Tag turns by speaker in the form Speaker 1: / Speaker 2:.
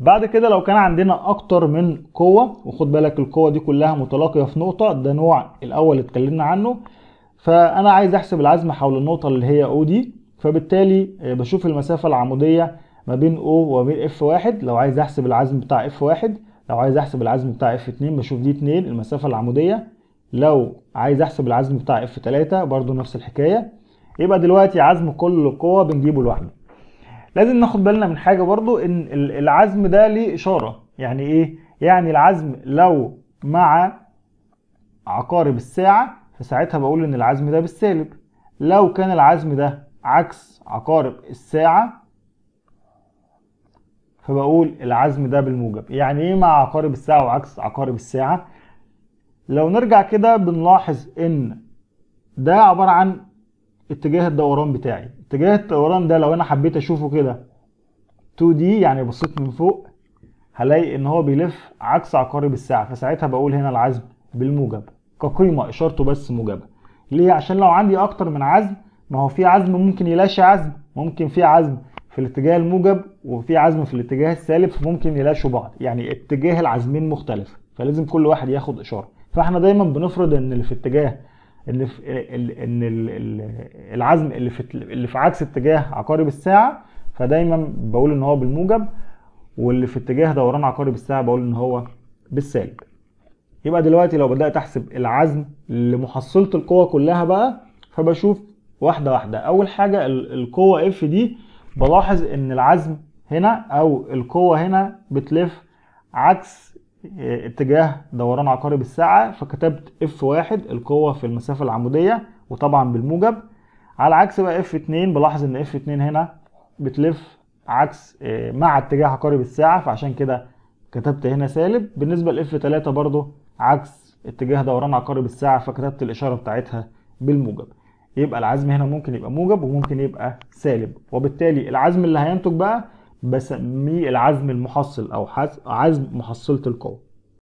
Speaker 1: بعد كده لو كان عندنا اكتر من قوة وخد بالك القوة دي كلها متلاقية في نقطة ده نوع الاول اتكلمنا عنه فانا عايز احسب العزم حول النقطة اللي هي او دي فبالتالي آه، بشوف المسافة العمودية ما بين او وبين اف واحد لو عايز احسب العزم بتاع اف واحد لو عايز احسب العزم بتاع اف اتنين بشوف دي اتنين المسافة العمودية لو عايز احسب العزم بتاع اف تلاتة برضو نفس الحكاية يبقى دلوقتي عزم كل قوة بنجيبه لوحده لازم ناخد بالنا من حاجه برضو ان العزم ده ليه اشاره يعني ايه يعني العزم لو مع عقارب الساعه فساعتها بقول ان العزم ده بالسالب لو كان العزم ده عكس عقارب الساعه فبقول العزم ده بالموجب يعني ايه مع عقارب الساعه وعكس عقارب الساعه لو نرجع كده بنلاحظ ان ده عباره عن اتجاه الدوران بتاعي اتجاه الدوران ده لو انا حبيت اشوفه كده 2 دي يعني بصيت من فوق هلاقي ان هو بيلف عكس عقارب الساعه فساعتها بقول هنا العزم بالموجب كقيمه اشارته بس موجبه ليه عشان لو عندي اكتر من عزم ما هو في عزم ممكن يلاشي عزم ممكن في عزم في الاتجاه الموجب وفي عزم في الاتجاه السالب فممكن يلاشوا بعض يعني اتجاه العزمين مختلف فلازم كل واحد ياخد اشاره فاحنا دايما بنفرض ان اللي في اتجاه اللي في ان العزم اللي في اللي في عكس اتجاه عقارب الساعه فدايما بقول ان هو بالموجب واللي في اتجاه دوران عقارب الساعه بقول ان هو بالسالب يبقى دلوقتي لو بدات احسب العزم لمحصله القوة كلها بقى فبشوف واحده واحده اول حاجه القوه اف دي بلاحظ ان العزم هنا او القوه هنا بتلف عكس اتجاه دوران عقارب الساعة فكتبت F1 القوة في المسافة العمودية وطبعا بالموجب على عكس بقى F2 بلاحظ ان F2 هنا بتلف عكس آه، مع اتجاه عقارب الساعة فعشان كده كتبت هنا سالب بالنسبة ل F3 برضو عكس اتجاه دوران عقارب الساعة فكتبت الإشارة بتاعتها بالموجب يبقى العزم هنا ممكن يبقى موجب وممكن يبقى سالب وبالتالي العزم اللي هينتج بقى بسميه العزم المحصل او عزم محصله القوه